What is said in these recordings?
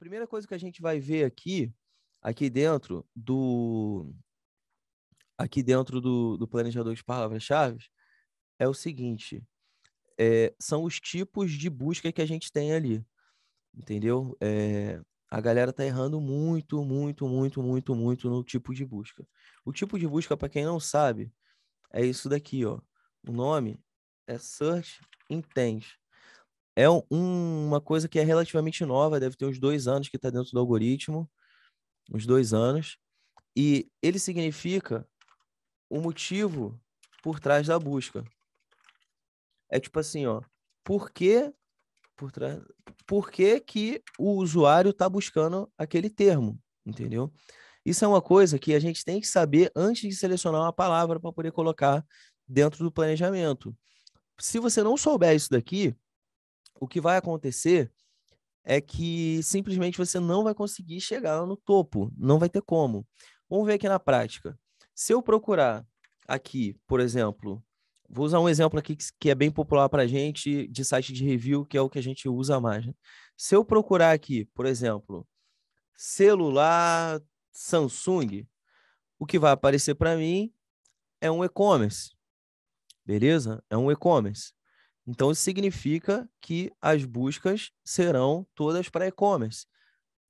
primeira coisa que a gente vai ver aqui, aqui dentro do aqui dentro do, do planejador de palavras-chave é o seguinte: é, são os tipos de busca que a gente tem ali, entendeu? É, a galera tá errando muito, muito, muito, muito, muito no tipo de busca. O tipo de busca, para quem não sabe, é isso daqui, ó. O nome é Search intense é um, uma coisa que é relativamente nova, deve ter uns dois anos que está dentro do algoritmo, uns dois anos, e ele significa o motivo por trás da busca. É tipo assim, ó, por que por trás, por que, que o usuário está buscando aquele termo, entendeu? Isso é uma coisa que a gente tem que saber antes de selecionar uma palavra para poder colocar dentro do planejamento. Se você não souber isso daqui, o que vai acontecer é que simplesmente você não vai conseguir chegar no topo, não vai ter como. Vamos ver aqui na prática. Se eu procurar aqui, por exemplo, vou usar um exemplo aqui que, é bem popular para a gente de site de review, que é o que a gente usa mais. Né? Se eu procurar aqui, por exemplo, celular Samsung, o que vai aparecer para mim é um e-commerce. Beleza? É um e-commerce. Então, isso significa que as buscas serão todas para e-commerce.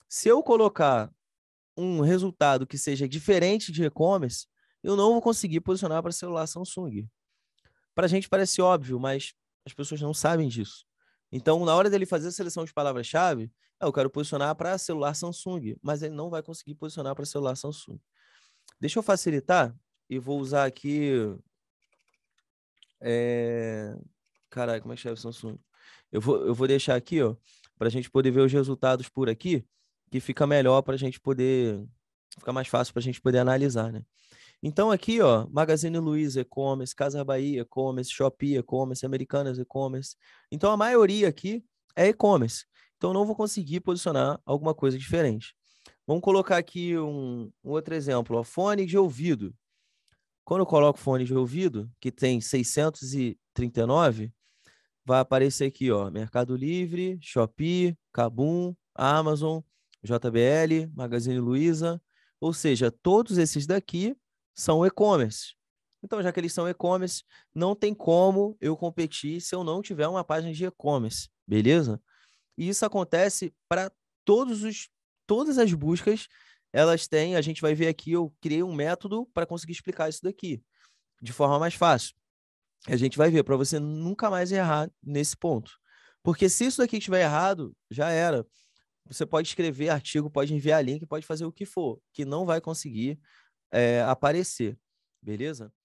Se eu colocar um resultado que seja diferente de e-commerce, eu não vou conseguir posicionar para celular Samsung. Para a gente parece óbvio, mas as pessoas não sabem disso. Então, na hora dele fazer a seleção de palavras-chave, ah, eu quero posicionar para celular Samsung, mas ele não vai conseguir posicionar para celular Samsung. Deixa eu facilitar e vou usar aqui. É... Caralho, como é que chama Samsung? Eu vou, eu vou deixar aqui, ó, para a gente poder ver os resultados por aqui, que fica melhor para a gente poder. Fica mais fácil para a gente poder analisar, né? Então, aqui, ó, Magazine Luiza e-commerce, Casa Bahia e-commerce, Shopee e-commerce, Americanas e-commerce. Então, a maioria aqui é e-commerce. Então, não vou conseguir posicionar alguma coisa diferente. Vamos colocar aqui um, um outro exemplo, ó, fone de ouvido. Quando eu coloco fone de ouvido, que tem 639, vai aparecer aqui, ó, Mercado Livre, Shopee, Kabum, Amazon, JBL, Magazine Luiza, ou seja, todos esses daqui são e-commerce. Então, já que eles são e-commerce, não tem como eu competir se eu não tiver uma página de e-commerce, beleza? E isso acontece para todos os todas as buscas, elas têm, a gente vai ver aqui, eu criei um método para conseguir explicar isso daqui de forma mais fácil a gente vai ver para você nunca mais errar nesse ponto. Porque se isso daqui estiver errado, já era. Você pode escrever artigo, pode enviar link, pode fazer o que for, que não vai conseguir é, aparecer, beleza?